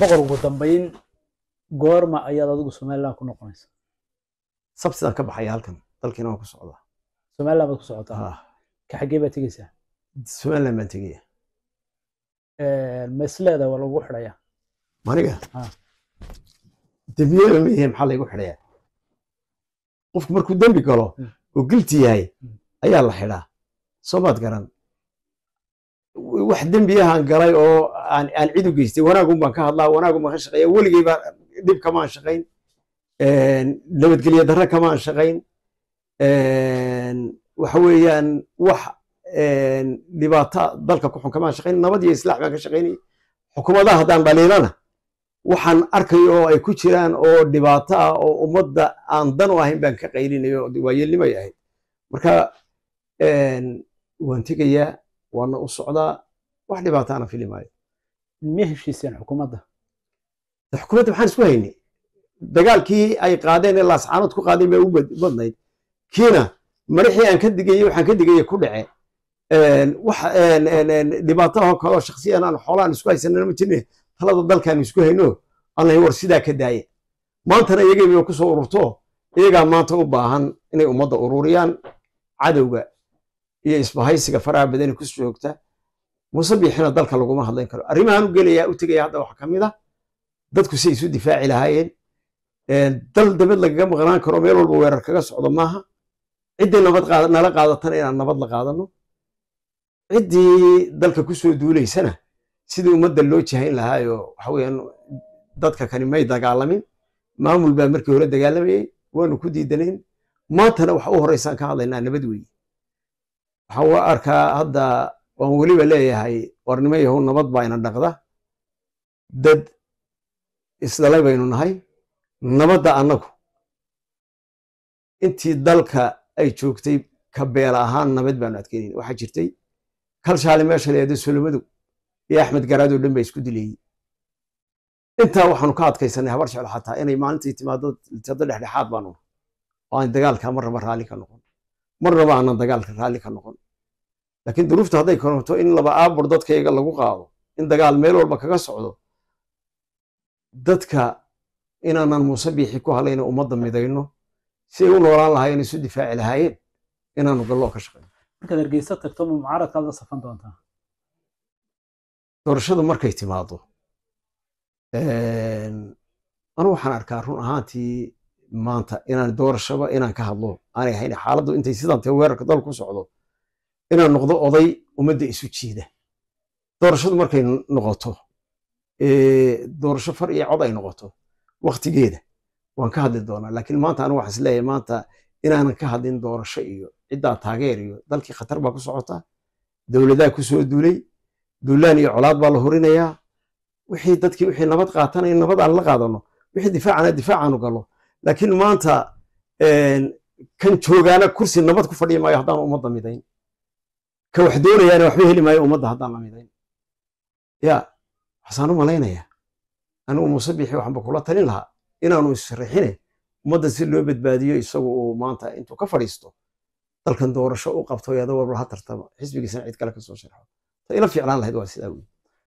boqor ugu dambayn goorma ayaad adigu somalilan ku noqonaysa sabtidaan ka baxaya halkan dalkiina waan ku socdaa somalilan baad ku socotaa ka baad tegeysaa somalilan baan tegaya ma waa lagu xidhaya maniga dembiyada mayihiin maxaa laygu xidhayaa qofku markuu dembi galo hmm. oo gilti yahay hmm. ayaa la xidhaa soo maad garan wax dembiyahan galay oo aan cid u geystay wanaagun baan ka hadlaa wanaagun baan ka shaqeeya weligeyba dhib kamaan shaqayn nabadgelya darre kamaan shaqayn waxa weeyaan wax dhibaato dalka ku xun kamaan shaqayn nabad iyo islaax baan ka shaqaynayay xukuumadaha haddaan dhaliilana waxaan arkay oo ay ku jiraan oo dhibaato ah oo ummadda aan dan u ahayn baan ka qaylinaya oo ahayd marka waan tegayaa waana u socdaa wax dhibaataana fili maayo ma heshiiseen xukuumadda xukuumadda maxaan isku haynay dagaalkii ay qaadeen ee laascaanood ku qaadeen baa u badnayd kiina marixii aan ka digayey waxaan ka digayey ku dhace wax dhibaato kaleo shaksiyan aan xoolaan isku haysanana ma jirne talada dalkaan isku hayno allah war sidaa ka daaya maantana iyagay bay ku soo ururto iyagaa maanta u baahan inay ummadda ururiyaan cadowga iyo isbahaysiga faraha badani ku joogta musabixina dalka laguma hadlayn karo arrimahan u gelayaa u tegaya hadda waxa ka mid ah dadku si isu difaaci lahaayeen dal dabad lagaga maqnaan karo meel walba weerar kaga socdo maaha ciddii nabad nala qaadatana inaan nabad la qaadano ciddii dalka ku duulaysana sidii ummadda loo jahayn lahaayo waxa weeyaan dadka kani may dagaalamin maamul baa markii hore dagaalamayey waanu ku diidanayn maantana waxa u horeysaan ka hadlaynaa nabad weeye waxaan u arkaa hadda waan weliba leeyahay warnimo yahow nabad baa ina dhaqda dad isdhalay baynu nahay nabadda annagu intii dalka ay joogtay ka beela ahaan nabad baanu adkeynayna waxaa jirtay kalshaali meesha leedo solomadow iyo axmed garaadoo dhan baa isku dileeyey intaa waxaanu ka adkaysanay habar jecel xataa inay maalintii timaado litado dhexdhexaad baanu oo aan dagaalka marnaba raalli ka noqon marnaba aanan dagaalka raalli ka noqon lakin duruufta hadday korogto in laba aabur dadkayga lagu qaado in dagaal meel walba kaga socdo dadka inaanan muuse biixi ku halayna ummadda midayno si ay u noolaan lahaayeen isu difaaci lahaayeen inaanu galloo ka shaqeyno markaad hargeysa tagto ma mucaaradkaad la safan doontaa doorashadu markay timaado ehm, anu waxaan arkaa run ahaantii maanta inaan doorashaba inaan ka hadlo aanay hayn xaaladdu intay sidaantee weerarka dalku socdo inaan noqdo oday ummadda isu jiida doorashadu markay noqoto doorasho far iyo cod ay noqoto wakhtigeeda waan ka hadli doonaa laakiin maanta anigu waxaan isleeyahay maanta inaanan ka hadlin doorasho iyo ciddaa taageer iyo dalkii khatar baa ku socotaa dowladaa ku soo duulay duulaan iyo colaad baa la horinayaa wixii dadkii wixii nabad qaatanaya nabad aan la qaadano wixii difaacana difaacaanu galo laakiin maanta kan joogaana kursi nabad ku fadhiya maayo haddaan ummadda midayn ka wax doonayaana waxba heli maayo ummadda haddaan la midayn ya waxsaan u malaynaya anigu muuse biixi waxanba kula talin lahaa inaanu isriixine ummadda si loo badbaadiyo isagu uu maanta intuu ka fadhiisto dalkan doorasho u qabto yada warba ha tartama xisbigiisana cid kale ka soo sharxo ta ila fiiclaan lahayd waa sidaa wey